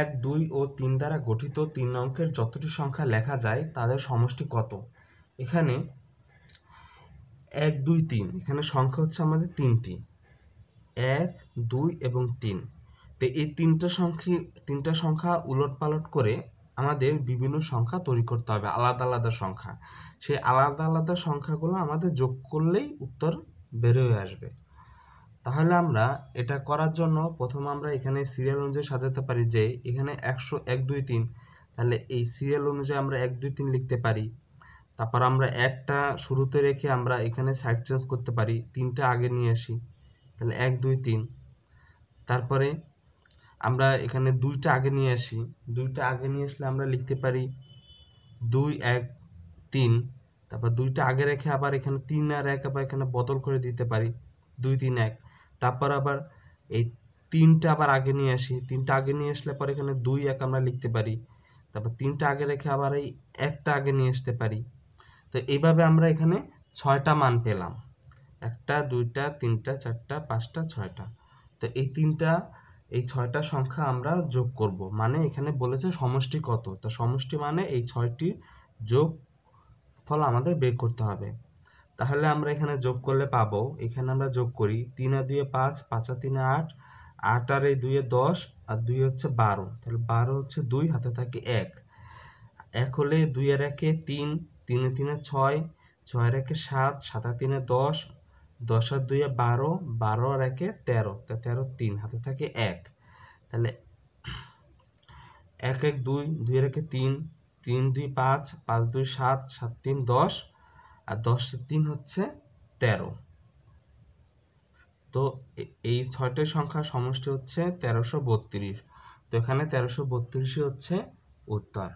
এক দুই ও তিন দ্বারা গঠিত তিন অঙ্কের যতটি সংখ্যা লেখা যায় তাদের সমষ্টি কত এখানে এক দুই তিন এখানে সংখ্যা হচ্ছে আমাদের তিনটি এক দুই এবং তিন তো এই তিনটা সংখ্যা তিনটা সংখ্যা উলট পালট করে আমাদের বিভিন্ন সংখ্যা তৈরি করতে হবে আলাদা আলাদা সংখ্যা সেই আলাদা আলাদা সংখ্যাগুলো আমাদের যোগ করলেই উত্তর বেরোয় আসবে তাহলে আমরা এটা করার জন্য প্রথম আমরা এখানে সিরিয়াল অনুযায়ী সাজাতে পারি যে এখানে একশো এক দুই তিন তাহলে এই সিরিয়াল অনুযায়ী আমরা এক দুই তিন লিখতে পারি তারপর আমরা একটা শুরুতে রেখে আমরা এখানে সাইড চেঞ্জ করতে পারি তিনটা আগে নিয়ে আসি তাহলে এক দুই তিন তারপরে আমরা এখানে দুইটা আগে নিয়ে আসি দুইটা আগে নিয়ে আসলে আমরা লিখতে পারি দুই এক তিন তারপর দুইটা আগে রেখে আবার এখানে তিন আর এক আবার এখানে বদল করে দিতে পারি দুই তিন এক তারপর আবার এই তিনটা আবার আগে নিয়ে আসি তিনটা আগে নিয়ে আসলে পরে এখানে দুই এক আমরা লিখতে পারি তারপর তিনটা আগে রেখে আবার এই একটা আগে নিয়ে আসতে পারি তো এইভাবে আমরা এখানে ছয়টা মান পেলাম একটা দুইটা তিনটা চারটা পাঁচটা ছয়টা তো এই তিনটা এই ছয়টা সংখ্যা আমরা যোগ করব মানে এখানে বলেছে সমষ্টি কত তো সমষ্টি মানে এই ছয়টি যোগ ফল আমাদের বের করতে হবে তাহলে আমরা এখানে যোগ করলে পাবো এখানে আমরা যোগ করি তিন আর দুয়ে পাঁচ পাঁচ আর তিনে আট আট আর এই দুয়ে দশ আর দুই হচ্ছে বারো তাহলে বারো হচ্ছে দুই হাতে থাকে এক এক হলে দুই আর একে তিন তিনে তিনে ছয় ছয় আর একে সাত সাত আর তিনে দশ দশ আর দুয়ে বারো বারো আর একে তেরো তা তেরো তিন হাতে থাকে এক তাহলে এক এক দুই দুই আর একে তিন তিন দুই পাঁচ পাঁচ দুই সাত সাত তিন দশ আর দশ তিন হচ্ছে তেরো তো এই ছয়টি সংখ্যা সমষ্টি হচ্ছে তেরোশো বত্রিশ তো এখানে তেরোশো বত্রিশই হচ্ছে উত্তর